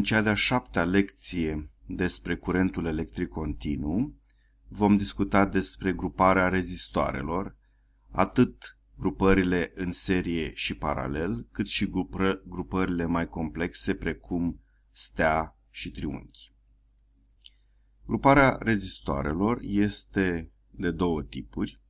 În cea de-a șaptea lecție despre curentul electric continuu vom discuta despre gruparea rezistoarelor, atât grupările în serie și paralel, cât și grupă, grupările mai complexe precum stea și triunghi. Gruparea rezistoarelor este de două tipuri,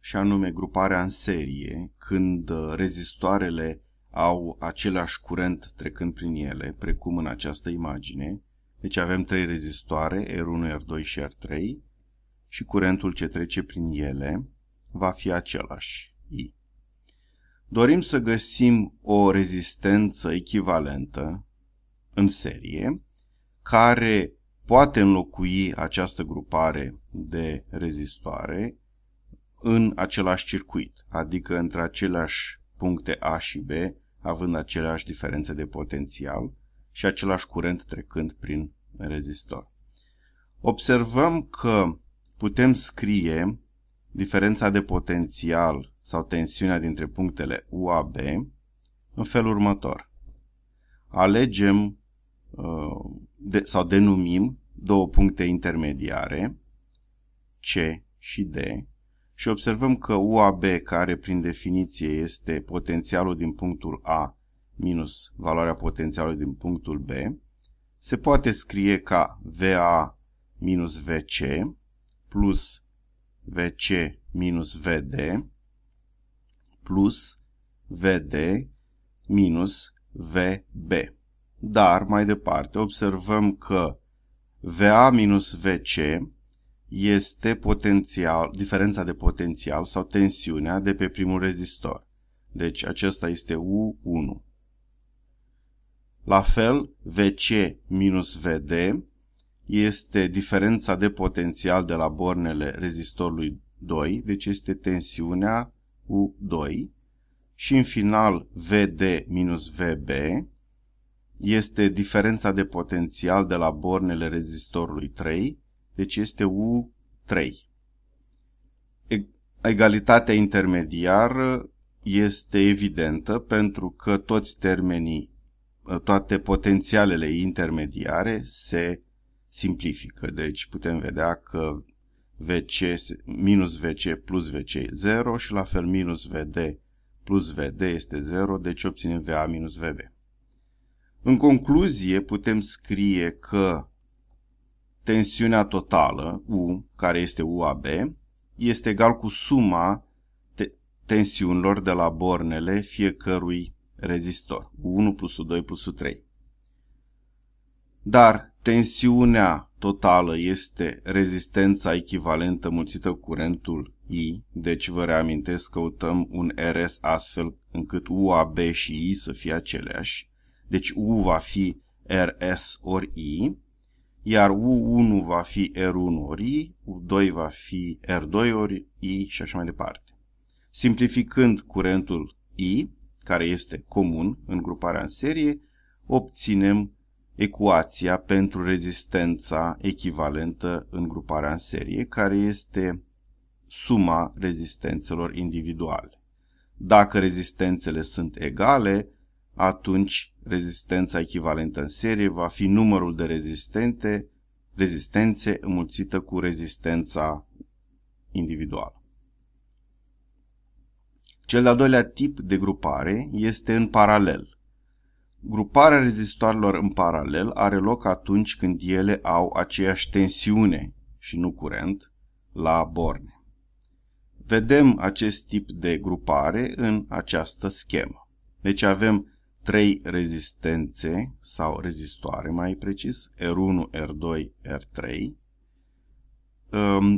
și anume gruparea în serie, când rezistoarele au același curent trecând prin ele, precum în această imagine. Deci avem trei rezistoare, R1, R2 și R3, și curentul ce trece prin ele va fi același, I. Dorim să găsim o rezistență echivalentă în serie, care poate înlocui această grupare de rezistoare în același circuit, adică între aceleași puncte A și B având aceleași diferențe de potențial și același curent trecând prin rezistor. Observăm că putem scrie diferența de potențial sau tensiunea dintre punctele UAB în felul următor. Alegem uh, de, sau denumim două puncte intermediare, C și D, și observăm că UAB, care prin definiție este potențialul din punctul A minus valoarea potențialului din punctul B, se poate scrie ca VA minus VC plus VC minus VD plus VD minus VB. Dar, mai departe, observăm că VA minus VC este potențial, diferența de potențial sau tensiunea de pe primul rezistor. Deci acesta este U1. La fel, VC minus VD este diferența de potențial de la bornele rezistorului 2, deci este tensiunea U2. Și în final, VD minus VB este diferența de potențial de la bornele rezistorului 3, deci este U3. Egalitatea intermediară este evidentă pentru că toți termenii, toate potențialele intermediare se simplifică. Deci putem vedea că VC, minus VC plus VC e 0 și la fel minus VD plus VD este 0, deci obținem VA minus VB. În concluzie putem scrie că tensiunea totală, U, care este UAB, este egal cu suma te- tensiunilor de la bornele fiecărui rezistor, U1 plus U2 plus U3. Dar tensiunea totală este rezistența echivalentă mulțită cu curentul I, deci vă reamintesc căutăm un RS astfel încât UAB și I să fie aceleași. Deci U va fi RS ori I, iar U1 va fi R1 ori I, U2 va fi R2 ori I și așa mai departe. Simplificând curentul I, care este comun în gruparea în serie, obținem ecuația pentru rezistența echivalentă în gruparea în serie, care este suma rezistențelor individuale. Dacă rezistențele sunt egale, atunci Rezistența echivalentă în serie va fi numărul de rezistente, rezistențe înmulțită cu rezistența individuală. Cel de-al doilea tip de grupare este în paralel. Gruparea rezistoarelor în paralel are loc atunci când ele au aceeași tensiune și nu curent la borne. Vedem acest tip de grupare în această schemă. Deci avem trei rezistențe sau rezistoare mai precis, R1, R2, R3,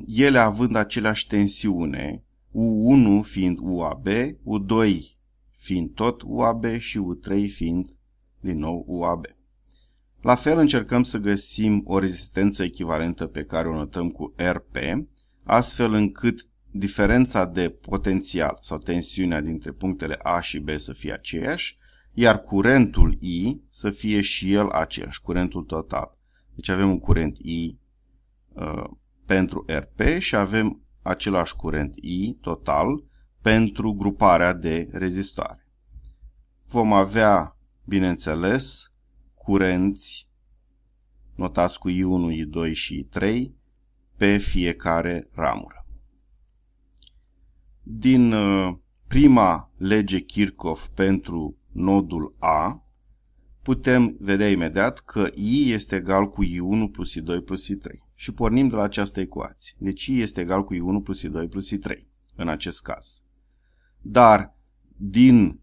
ele având aceleași tensiune, U1 fiind UAB, U2 fiind tot UAB și U3 fiind din nou UAB. La fel încercăm să găsim o rezistență echivalentă pe care o notăm cu RP, astfel încât diferența de potențial sau tensiunea dintre punctele A și B să fie aceeași, iar curentul I să fie și el aceeași, curentul total. Deci avem un curent I uh, pentru RP și avem același curent I total pentru gruparea de rezistoare. Vom avea, bineînțeles, curenți notați cu I1, I2 și I3 pe fiecare ramură. Din uh, prima lege Kirchhoff pentru nodul A, putem vedea imediat că i este egal cu i1 plus i2 plus i3. Și pornim de la această ecuație. Deci i este egal cu i1 plus i2 plus i3 în acest caz. Dar din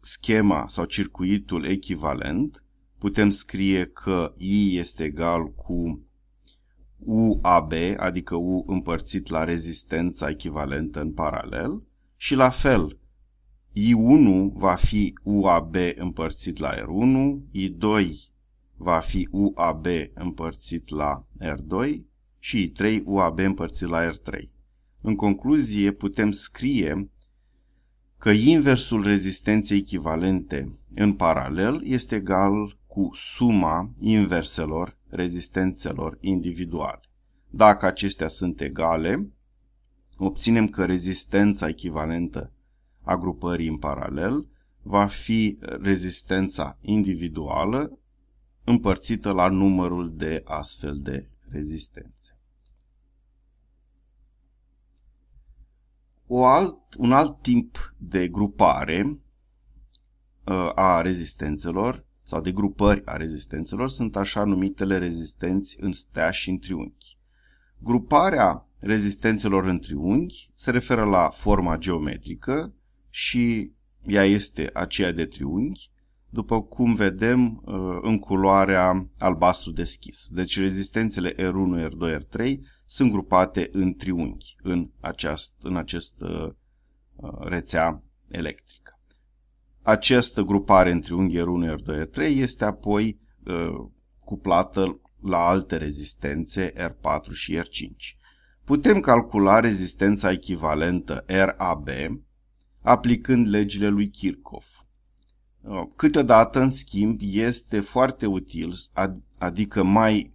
schema sau circuitul echivalent putem scrie că i este egal cu UAB, adică U împărțit la rezistența echivalentă în paralel, și la fel I1 va fi UAB împărțit la R1, I2 va fi UAB împărțit la R2 și I3 UAB împărțit la R3. În concluzie, putem scrie că inversul rezistenței echivalente în paralel este egal cu suma inverselor rezistențelor individuale. Dacă acestea sunt egale, obținem că rezistența echivalentă agrupării în paralel va fi rezistența individuală împărțită la numărul de astfel de rezistențe. O alt, un alt tip de grupare uh, a rezistențelor sau de grupări a rezistențelor sunt așa numitele rezistenți în stea și în triunghi. Gruparea rezistențelor în triunghi se referă la forma geometrică și ea este aceea de triunghi, după cum vedem uh, în culoarea albastru deschis. Deci rezistențele R1, R2, R3 sunt grupate în triunghi în, aceast, în acest uh, uh, rețea electrică. Această grupare în triunghi R1, R2, R3 este apoi cuplată la alte rezistențe R4 și R5. Putem calcula rezistența echivalentă RAB, aplicând legile lui Kirchhoff. Uh, câteodată, în schimb, este foarte util, adică mai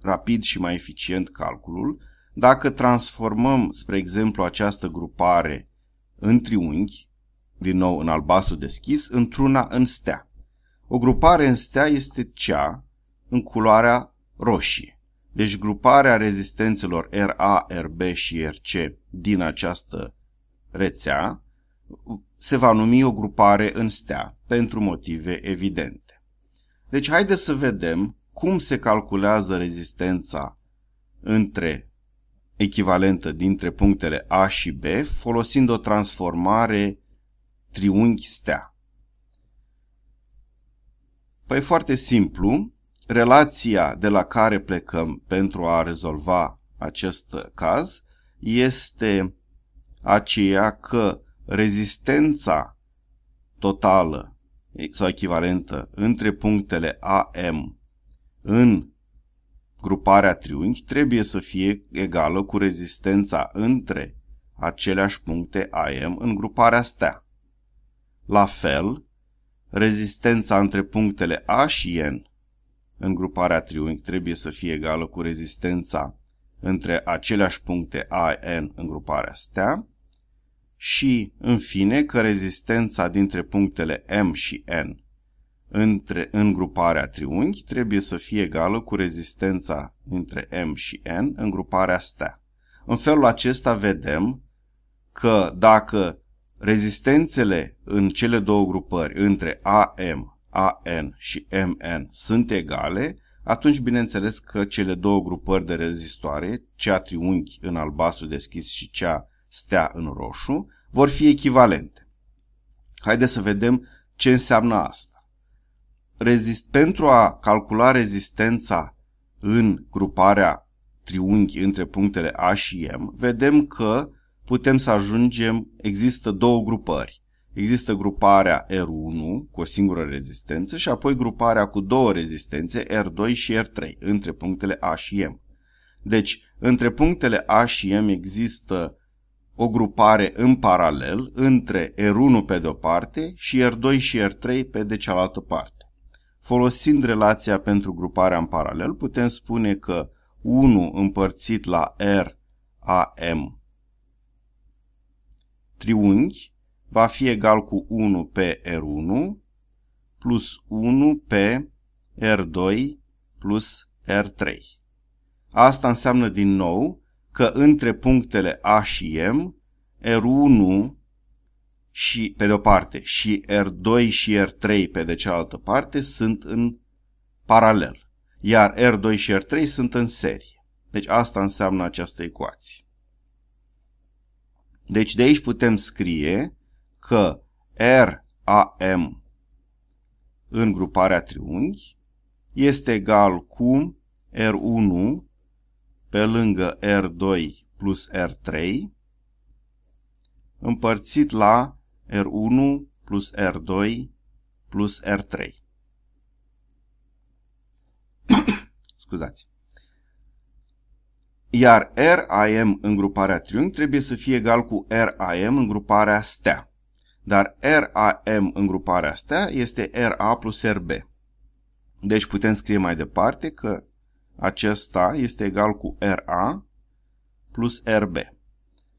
rapid și mai eficient calculul, dacă transformăm, spre exemplu, această grupare în triunghi, din nou în albastru deschis, într-una în stea. O grupare în stea este cea în culoarea roșie. Deci gruparea rezistențelor RA, RB și RC din această rețea se va numi o grupare în stea, pentru motive evidente. Deci haideți să vedem cum se calculează rezistența între echivalentă dintre punctele A și B folosind o transformare triunghi stea. Păi foarte simplu, relația de la care plecăm pentru a rezolva acest caz este aceea că rezistența totală sau echivalentă între punctele AM în gruparea triunghi trebuie să fie egală cu rezistența între aceleași puncte AM în gruparea stea. La fel, rezistența între punctele A și N în gruparea triunghi trebuie să fie egală cu rezistența între aceleași puncte A, N în gruparea stea, și, în fine, că rezistența dintre punctele M și N între, în gruparea triunghi trebuie să fie egală cu rezistența dintre M și N în gruparea stea. În felul acesta vedem că dacă rezistențele în cele două grupări între AM, AN și MN sunt egale, atunci bineînțeles că cele două grupări de rezistoare, cea triunghi în albastru deschis și cea stea în roșu, vor fi echivalente. Haideți să vedem ce înseamnă asta. Rezist, pentru a calcula rezistența în gruparea triunghi între punctele A și M, vedem că putem să ajungem, există două grupări. Există gruparea R1 cu o singură rezistență și apoi gruparea cu două rezistențe R2 și R3 între punctele A și M. Deci, între punctele A și M există o grupare în paralel între R1 pe de-o parte și R2 și R3 pe de cealaltă parte. Folosind relația pentru gruparea în paralel, putem spune că 1 împărțit la R M triunghi va fi egal cu 1 pe R1 plus 1 pe R2 plus R3. Asta înseamnă din nou că între punctele A și M, R1 și, pe de-o parte și R2 și R3 pe de cealaltă parte sunt în paralel, iar R2 și R3 sunt în serie. Deci asta înseamnă această ecuație. Deci de aici putem scrie că RAM în gruparea triunghi este egal cu R1 pe lângă R2 plus R3 împărțit la R1 plus R2 plus R3. Scuzați. Iar RAM în gruparea triunghi trebuie să fie egal cu RAM în gruparea stea. Dar RAM în gruparea stea este RA plus RB. Deci putem scrie mai departe că acesta este egal cu RA plus RB.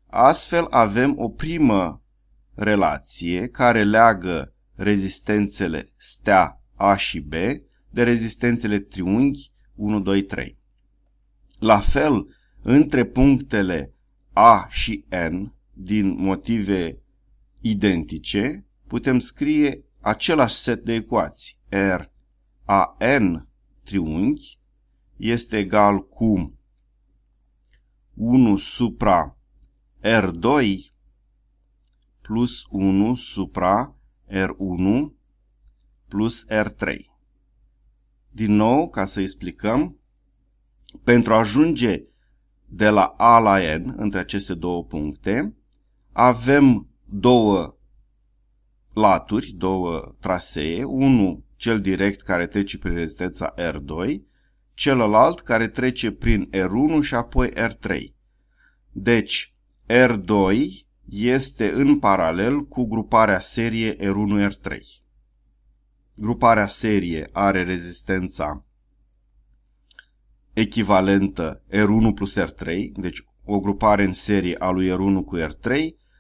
Astfel avem o primă relație care leagă rezistențele stea A și B de rezistențele triunghi 1, 2, 3. La fel, între punctele A și N, din motive identice, putem scrie același set de ecuații. R, A, N triunghi este egal cu 1 supra R2 plus 1 supra R1 plus R3. Din nou, ca să explicăm, pentru a ajunge de la A la N, între aceste două puncte, avem două laturi, două trasee, unul cel direct care trece prin rezistența R2 celălalt care trece prin R1 și apoi R3. Deci, R2 este în paralel cu gruparea serie R1-R3. Gruparea serie are rezistența echivalentă R1 plus R3, deci o grupare în serie a lui R1 cu R3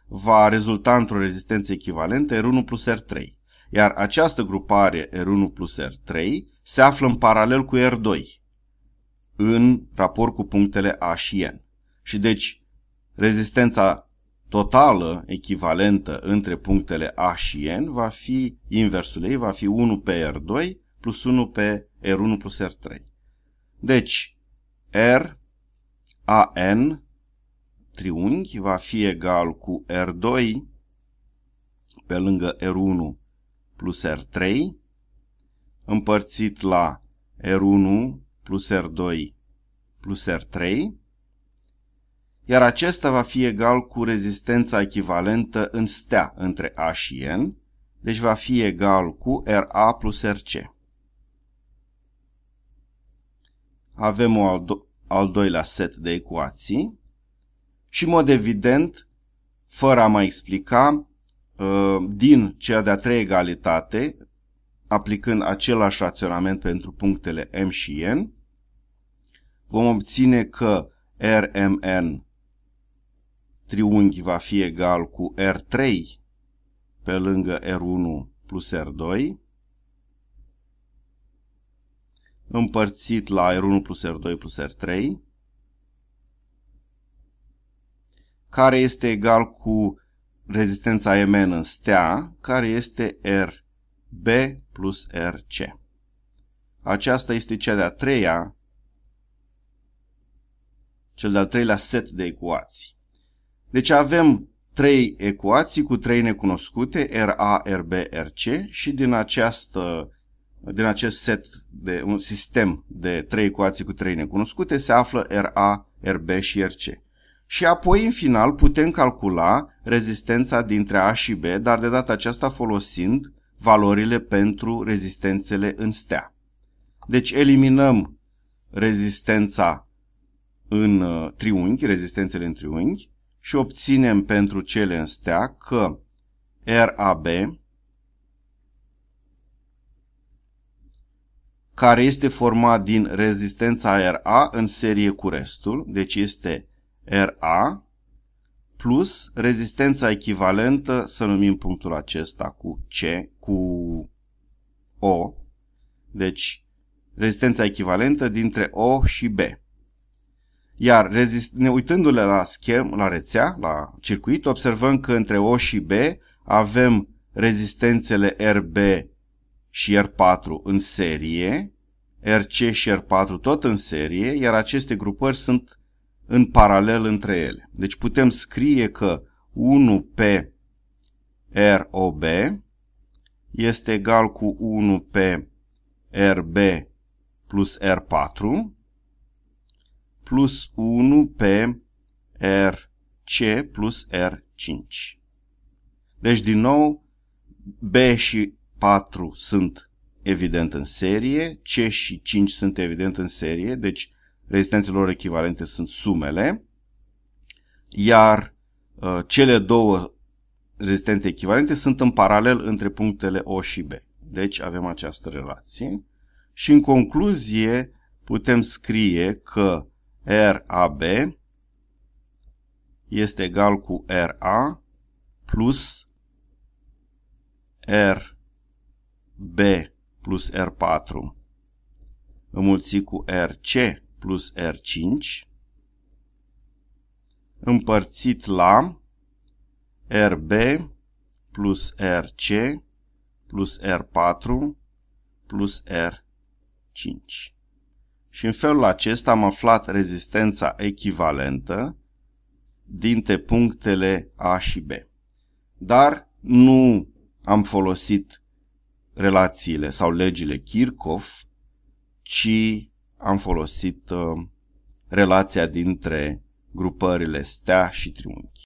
va rezulta într-o rezistență echivalentă R1 plus R3. Iar această grupare R1 plus R3 se află în paralel cu R2, în raport cu punctele A și N. Și deci rezistența totală echivalentă între punctele A și N va fi inversul ei, va fi 1 pe R2 plus 1 pe R1 plus R3. Deci R AN triunghi va fi egal cu R2 pe lângă R1 plus R3 împărțit la R1 plus R2 plus R3, iar acesta va fi egal cu rezistența echivalentă în stea între A și N, deci va fi egal cu RA plus RC. Avem o al, do al doilea set de ecuații și, în mod evident, fără a mai explica, uh, din cea de-a treia egalitate, aplicând același raționament pentru punctele M și N, vom obține că RMN triunghi va fi egal cu R3 pe lângă R1 plus R2 împărțit la R1 plus R2 plus R3 care este egal cu rezistența Mn în stea, care este R B plus RC. Aceasta este cea de-a treia, cel de-al treilea set de ecuații. Deci avem trei ecuații cu trei necunoscute, RA, RB, RC și din, această, din acest set de un sistem de trei ecuații cu trei necunoscute se află RA, RB și RC. Și apoi, în final, putem calcula rezistența dintre A și B, dar de data aceasta folosind valorile pentru rezistențele în stea. Deci eliminăm rezistența în uh, triunghi, rezistențele în triunghi și obținem pentru cele în stea că RAB care este format din rezistența RA în serie cu restul, deci este RA plus rezistența echivalentă, să numim punctul acesta cu C, cu O, deci rezistența echivalentă dintre O și B. Iar ne uitându-le la schem, la rețea, la circuit, observăm că între O și B avem rezistențele RB și R4 în serie, RC și R4 tot în serie, iar aceste grupări sunt în paralel între ele. Deci putem scrie că 1 pe ROB este egal cu 1 pe RB plus R4 plus 1 pe RC plus R5. Deci, din nou, B și 4 sunt evident în serie, C și 5 sunt evident în serie, deci rezistențelor echivalente sunt sumele, iar uh, cele două rezistente echivalente sunt în paralel între punctele O și B. Deci avem această relație și în concluzie putem scrie că RAB este egal cu RA plus RB plus R4 înmulțit cu RC plus R5 împărțit la RB plus RC plus R4 plus R5. Și în felul acesta am aflat rezistența echivalentă dintre punctele A și B. Dar nu am folosit relațiile sau legile Kirchhoff, ci am folosit uh, relația dintre grupările stea și triunghi.